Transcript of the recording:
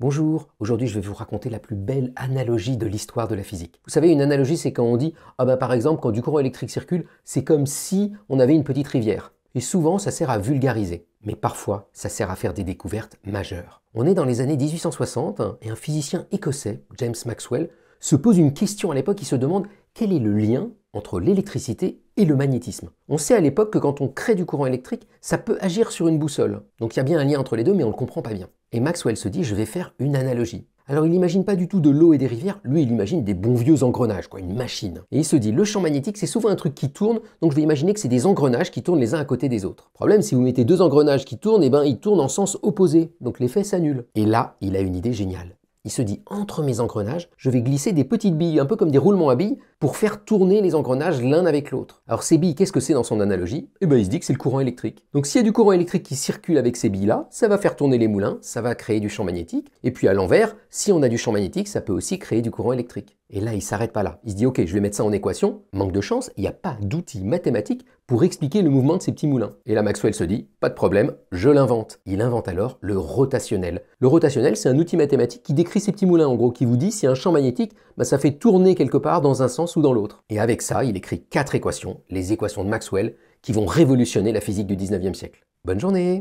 Bonjour, aujourd'hui je vais vous raconter la plus belle analogie de l'histoire de la physique. Vous savez, une analogie c'est quand on dit ah ben, par exemple quand du courant électrique circule, c'est comme si on avait une petite rivière. Et souvent ça sert à vulgariser, mais parfois ça sert à faire des découvertes majeures. On est dans les années 1860 hein, et un physicien écossais, James Maxwell, se pose une question à l'époque il se demande quel est le lien entre l'électricité et le magnétisme. On sait à l'époque que quand on crée du courant électrique, ça peut agir sur une boussole. Donc il y a bien un lien entre les deux, mais on ne le comprend pas bien. Et Maxwell se dit, je vais faire une analogie. Alors il n'imagine pas du tout de l'eau et des rivières, lui il imagine des bons vieux engrenages, quoi, une machine. Et il se dit, le champ magnétique c'est souvent un truc qui tourne, donc je vais imaginer que c'est des engrenages qui tournent les uns à côté des autres. Problème, si vous mettez deux engrenages qui tournent, et eh ben ils tournent en sens opposé, donc l'effet s'annule. Et là, il a une idée géniale. Il se dit entre mes engrenages, je vais glisser des petites billes, un peu comme des roulements à billes, pour faire tourner les engrenages l'un avec l'autre. Alors ces billes, qu'est-ce que c'est dans son analogie Eh bien il se dit que c'est le courant électrique. Donc s'il y a du courant électrique qui circule avec ces billes-là, ça va faire tourner les moulins, ça va créer du champ magnétique. Et puis à l'envers, si on a du champ magnétique, ça peut aussi créer du courant électrique. Et là, il s'arrête pas là. Il se dit, OK, je vais mettre ça en équation. Manque de chance, il n'y a pas d'outil mathématique pour expliquer le mouvement de ces petits moulins. Et là, Maxwell se dit, pas de problème, je l'invente. Il invente alors le rotationnel. Le rotationnel, c'est un outil mathématique qui décrit ces petits moulins, en gros, qui vous dit si un champ magnétique, bah, ça fait tourner quelque part dans un sens ou dans l'autre. Et avec ça, il écrit quatre équations, les équations de Maxwell, qui vont révolutionner la physique du 19e siècle. Bonne journée